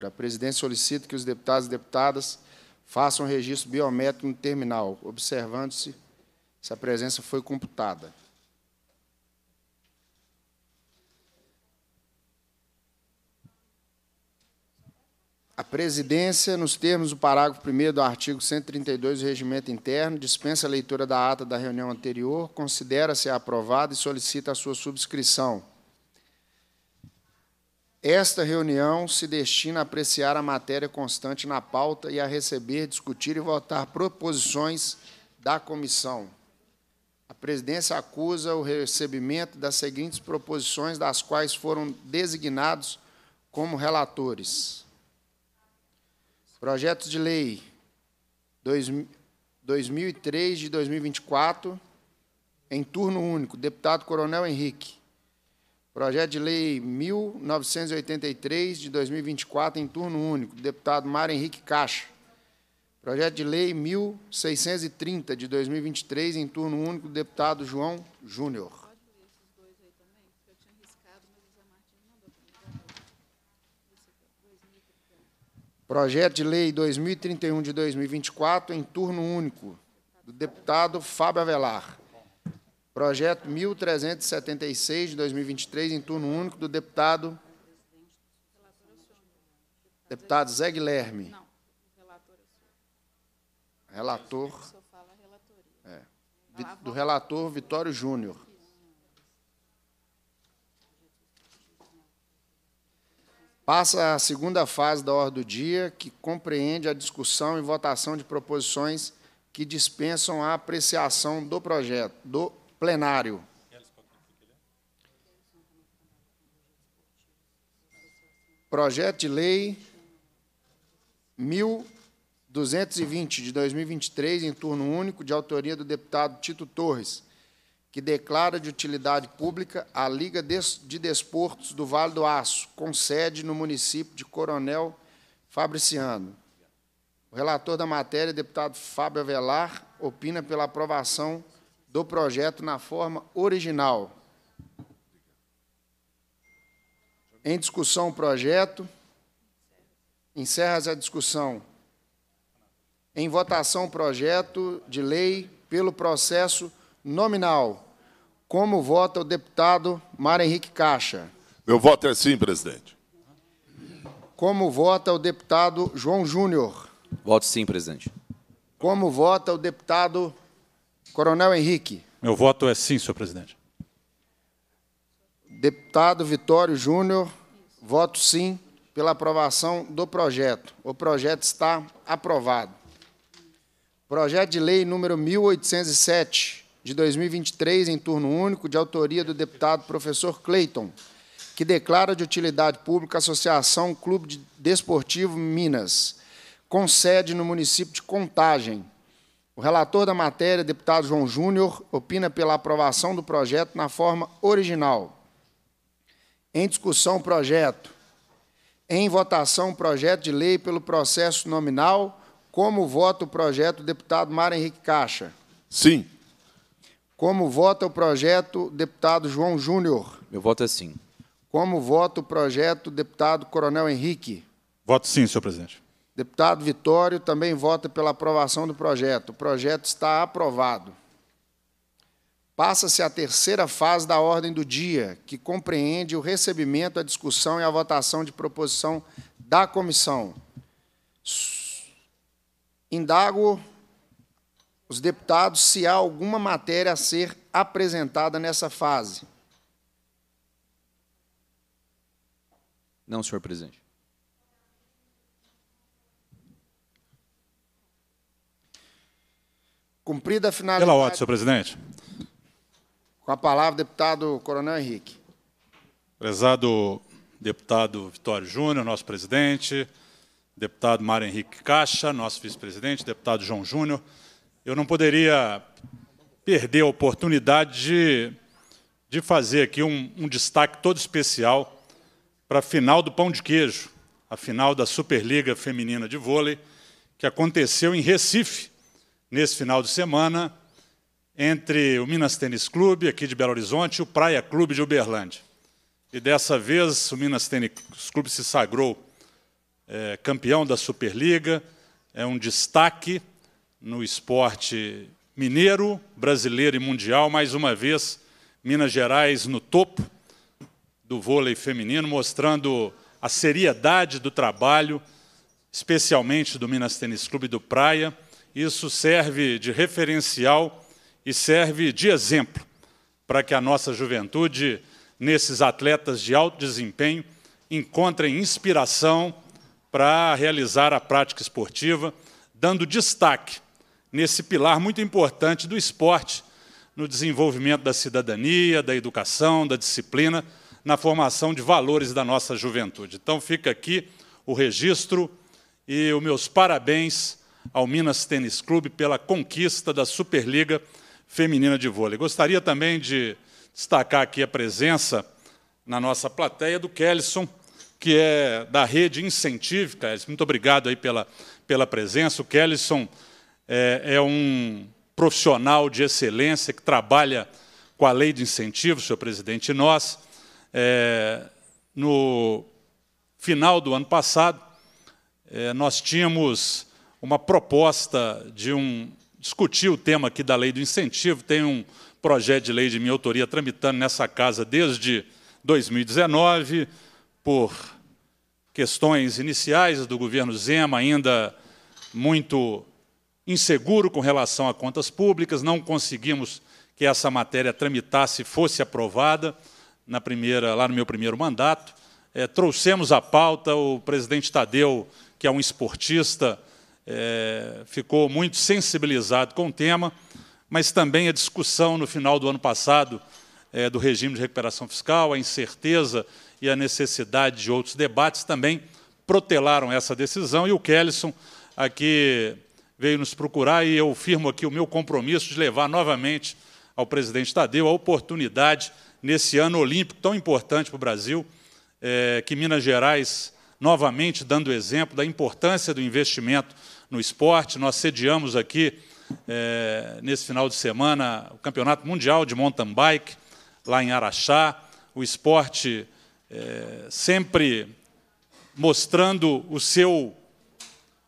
A presidência solicita que os deputados e deputadas façam registro biométrico no terminal, observando-se se a presença foi computada. A presidência, nos termos do parágrafo 1 do artigo 132 do Regimento Interno, dispensa a leitura da ata da reunião anterior, considera-se aprovada e solicita a sua subscrição. Esta reunião se destina a apreciar a matéria constante na pauta e a receber, discutir e votar proposições da comissão. A presidência acusa o recebimento das seguintes proposições, das quais foram designados como relatores. projeto de lei 2003 de 2024, em turno único, deputado Coronel Henrique. Projeto de Lei 1983, de 2024, em turno único, do deputado Mário Henrique Caixa. Projeto de Lei 1630, de 2023, em turno único, do deputado João Júnior. Projeto de Lei 2031 de 2024, em turno único, do deputado Fábio Avelar. Projeto 1376 de 2023, em turno único, do deputado. Deputado Zé Guilherme. Não, relator. É, do relator Vitório Júnior. Passa a segunda fase da ordem do dia, que compreende a discussão e votação de proposições que dispensam a apreciação do projeto, do plenário. Projeto de Lei 1220 de 2023, em turno único, de autoria do deputado Tito Torres, que declara de utilidade pública a Liga de Desportos do Vale do Aço, com sede no município de Coronel Fabriciano. O relator da matéria, deputado Fábio Avelar, opina pela aprovação do projeto na forma original. Em discussão o projeto. Encerra-se a discussão. Em votação o projeto de lei pelo processo nominal. Como vota o deputado Mário Henrique Caixa? Meu voto é sim, presidente. Como vota o deputado João Júnior? Voto sim, presidente. Como vota o deputado Coronel Henrique. Meu voto é sim, senhor presidente. Deputado Vitório Júnior, voto sim pela aprovação do projeto. O projeto está aprovado. Projeto de lei número 1807 de 2023, em turno único, de autoria do deputado professor Cleiton, que declara de utilidade pública a Associação Clube Desportivo Minas, com sede no município de Contagem, o relator da matéria, deputado João Júnior, opina pela aprovação do projeto na forma original. Em discussão, projeto. Em votação, projeto de lei pelo processo nominal. Como vota o projeto deputado Mário Henrique Caixa? Sim. Como vota o projeto deputado João Júnior? Meu voto é sim. Como vota o projeto deputado Coronel Henrique? Voto sim, senhor presidente. Deputado Vitório também vota pela aprovação do projeto. O projeto está aprovado. Passa-se a terceira fase da ordem do dia, que compreende o recebimento, a discussão e a votação de proposição da comissão. Indago os deputados se há alguma matéria a ser apresentada nessa fase. Não, senhor presidente. Cumprida a finalidade. Pela ordem, senhor presidente. Com a palavra, deputado Coronel Henrique. Prezado deputado Vitório Júnior, nosso presidente, deputado Mário Henrique Caixa, nosso vice-presidente, deputado João Júnior, eu não poderia perder a oportunidade de, de fazer aqui um, um destaque todo especial para a final do Pão de Queijo, a final da Superliga Feminina de Vôlei, que aconteceu em Recife, nesse final de semana entre o Minas Tênis Clube, aqui de Belo Horizonte, e o Praia Clube de Uberlândia. E dessa vez o Minas Tênis Clube se sagrou é, campeão da Superliga, é um destaque no esporte mineiro, brasileiro e mundial. Mais uma vez, Minas Gerais no topo do vôlei feminino, mostrando a seriedade do trabalho, especialmente do Minas Tênis Clube do Praia isso serve de referencial e serve de exemplo para que a nossa juventude, nesses atletas de alto desempenho, encontrem inspiração para realizar a prática esportiva, dando destaque nesse pilar muito importante do esporte no desenvolvimento da cidadania, da educação, da disciplina, na formação de valores da nossa juventude. Então fica aqui o registro e os meus parabéns ao Minas Tênis Clube pela conquista da Superliga Feminina de Vôlei. Gostaria também de destacar aqui a presença na nossa plateia do Kelson, que é da rede Incentive. Kelson, muito obrigado aí pela, pela presença. O Kelson é, é um profissional de excelência que trabalha com a lei de Incentivo, senhor presidente. E nós, é, no final do ano passado, é, nós tínhamos uma proposta de um. discutir o tema aqui da lei do incentivo, tem um projeto de lei de minha autoria tramitando nessa casa desde 2019, por questões iniciais do governo Zema, ainda muito inseguro com relação a contas públicas, não conseguimos que essa matéria tramitasse e fosse aprovada na primeira, lá no meu primeiro mandato. É, trouxemos a pauta, o presidente Tadeu, que é um esportista, é, ficou muito sensibilizado com o tema, mas também a discussão no final do ano passado é, do regime de recuperação fiscal, a incerteza e a necessidade de outros debates também protelaram essa decisão e o Kellison aqui veio nos procurar e eu firmo aqui o meu compromisso de levar novamente ao presidente Tadeu a oportunidade nesse ano olímpico tão importante para o Brasil, é, que Minas Gerais, novamente dando exemplo da importância do investimento no esporte. Nós sediamos aqui, é, nesse final de semana, o Campeonato Mundial de Mountain Bike, lá em Araxá. O esporte é, sempre mostrando o seu,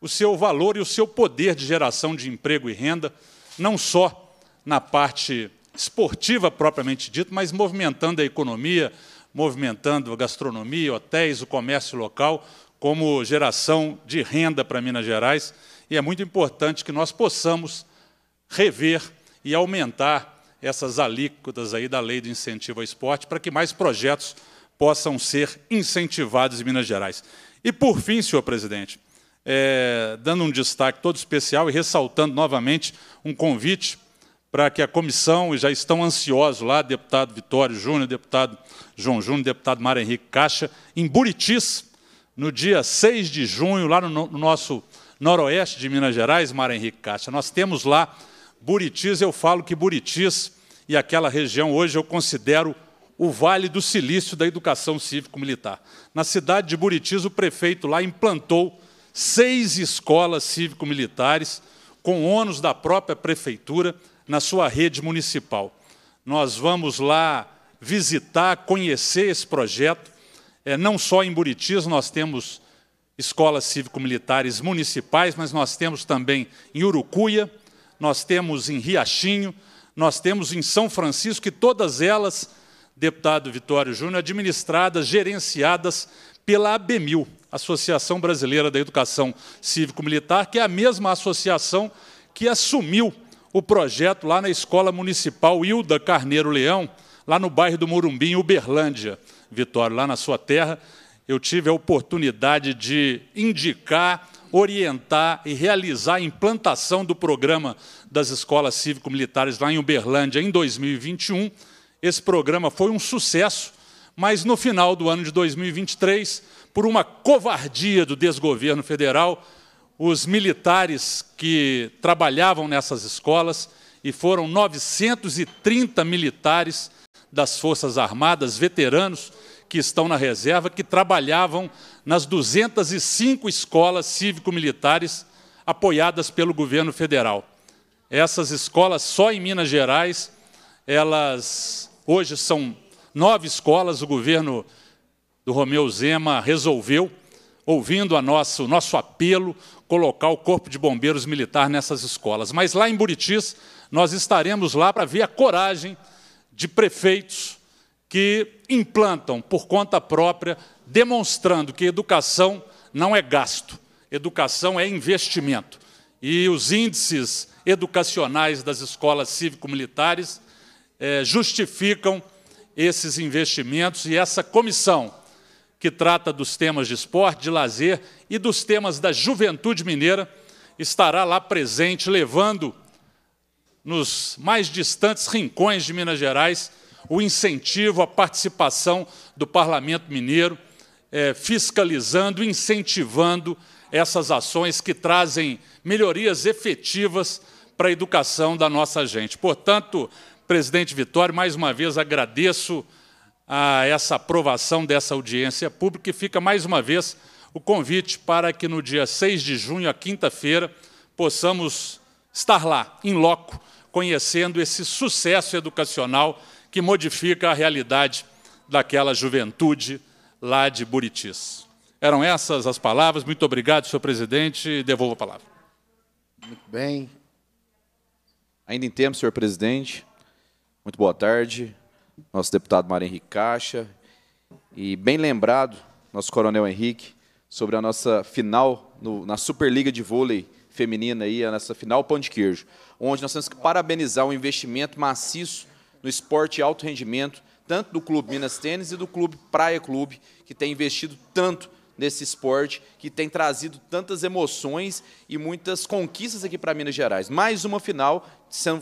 o seu valor e o seu poder de geração de emprego e renda, não só na parte esportiva propriamente dita, mas movimentando a economia, movimentando a gastronomia, hotéis, o comércio local, como geração de renda para Minas Gerais, e é muito importante que nós possamos rever e aumentar essas alíquotas aí da lei do incentivo ao esporte para que mais projetos possam ser incentivados em Minas Gerais. E, por fim, senhor presidente, é, dando um destaque todo especial e ressaltando novamente um convite para que a comissão, e já estão ansiosos lá, deputado Vitório Júnior, deputado João Júnior, deputado Mário Henrique Caixa, em Buritis, no dia 6 de junho, lá no, no nosso noroeste de Minas Gerais, Mara Henrique Caixa. Nós temos lá Buritis, eu falo que Buritis e aquela região hoje eu considero o Vale do Silício da Educação Cívico-Militar. Na cidade de Buritis, o prefeito lá implantou seis escolas cívico-militares com ônus da própria prefeitura na sua rede municipal. Nós vamos lá visitar, conhecer esse projeto, é, não só em Buritis nós temos escolas cívico-militares municipais, mas nós temos também em Urucuia, nós temos em Riachinho, nós temos em São Francisco, que todas elas, deputado Vitório Júnior, administradas, gerenciadas pela ABMIL, Associação Brasileira da Educação Cívico-Militar, que é a mesma associação que assumiu o projeto lá na Escola Municipal Hilda Carneiro Leão, lá no bairro do Morumbi, em Uberlândia. Vitória, lá na sua terra, eu tive a oportunidade de indicar, orientar e realizar a implantação do programa das escolas cívico-militares lá em Uberlândia em 2021. Esse programa foi um sucesso, mas no final do ano de 2023, por uma covardia do desgoverno federal, os militares que trabalhavam nessas escolas, e foram 930 militares das Forças Armadas, veteranos que estão na reserva, que trabalhavam nas 205 escolas cívico-militares apoiadas pelo governo federal. Essas escolas, só em Minas Gerais, elas hoje são nove escolas, o governo do Romeu Zema resolveu, ouvindo a nosso, o nosso apelo, colocar o Corpo de Bombeiros Militar nessas escolas. Mas lá em Buritis, nós estaremos lá para ver a coragem de prefeitos que implantam por conta própria, demonstrando que educação não é gasto, educação é investimento. E os índices educacionais das escolas cívico-militares é, justificam esses investimentos e essa comissão que trata dos temas de esporte, de lazer e dos temas da juventude mineira estará lá presente levando nos mais distantes rincões de Minas Gerais, o incentivo à participação do Parlamento Mineiro, é, fiscalizando, incentivando essas ações que trazem melhorias efetivas para a educação da nossa gente. Portanto, presidente Vitório, mais uma vez agradeço a essa aprovação dessa audiência pública e fica mais uma vez o convite para que no dia 6 de junho, a quinta-feira, possamos estar lá, em loco, conhecendo esse sucesso educacional que modifica a realidade daquela juventude lá de Buritis. Eram essas as palavras. Muito obrigado, senhor presidente. Devolvo a palavra. Muito bem. Ainda em tempo, senhor presidente. Muito boa tarde. Nosso deputado Mário Henrique Caixa. E bem lembrado, nosso coronel Henrique, sobre a nossa final no, na Superliga de Vôlei Feminina, aí, a nossa final pão de queijo onde nós temos que parabenizar o investimento maciço no esporte de alto rendimento, tanto do Clube Minas Tênis e do Clube Praia Clube, que tem investido tanto nesse esporte, que tem trazido tantas emoções e muitas conquistas aqui para Minas Gerais. Mais uma final,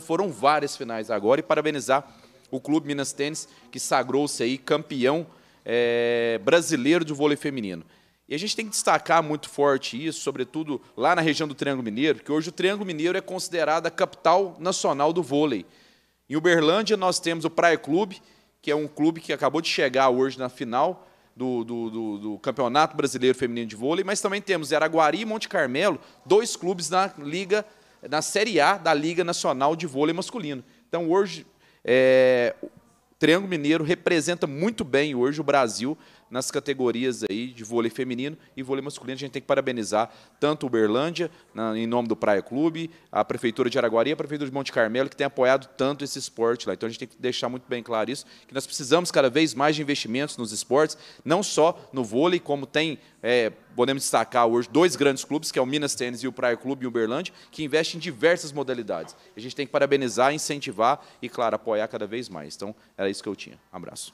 foram várias finais agora, e parabenizar o Clube Minas Tênis, que sagrou-se aí campeão é, brasileiro de vôlei feminino. E a gente tem que destacar muito forte isso, sobretudo lá na região do Triângulo Mineiro, que hoje o Triângulo Mineiro é considerado a capital nacional do vôlei. Em Uberlândia, nós temos o Praia Clube, que é um clube que acabou de chegar hoje na final do, do, do, do Campeonato Brasileiro Feminino de Vôlei, mas também temos Araguari e Monte Carmelo, dois clubes na Liga, na Série A da Liga Nacional de Vôlei Masculino. Então, hoje, é, o Triângulo Mineiro representa muito bem hoje o Brasil nas categorias aí de vôlei feminino e vôlei masculino. A gente tem que parabenizar tanto o Uberlândia, na, em nome do Praia Clube, a Prefeitura de Araguari e a Prefeitura de Monte Carmelo, que tem apoiado tanto esse esporte lá. Então a gente tem que deixar muito bem claro isso, que nós precisamos cada vez mais de investimentos nos esportes, não só no vôlei, como tem é, podemos destacar hoje dois grandes clubes, que é o Minas Tênis e o Praia Clube o Uberlândia, que investem em diversas modalidades. A gente tem que parabenizar, incentivar e, claro, apoiar cada vez mais. Então, era isso que eu tinha. Um abraço.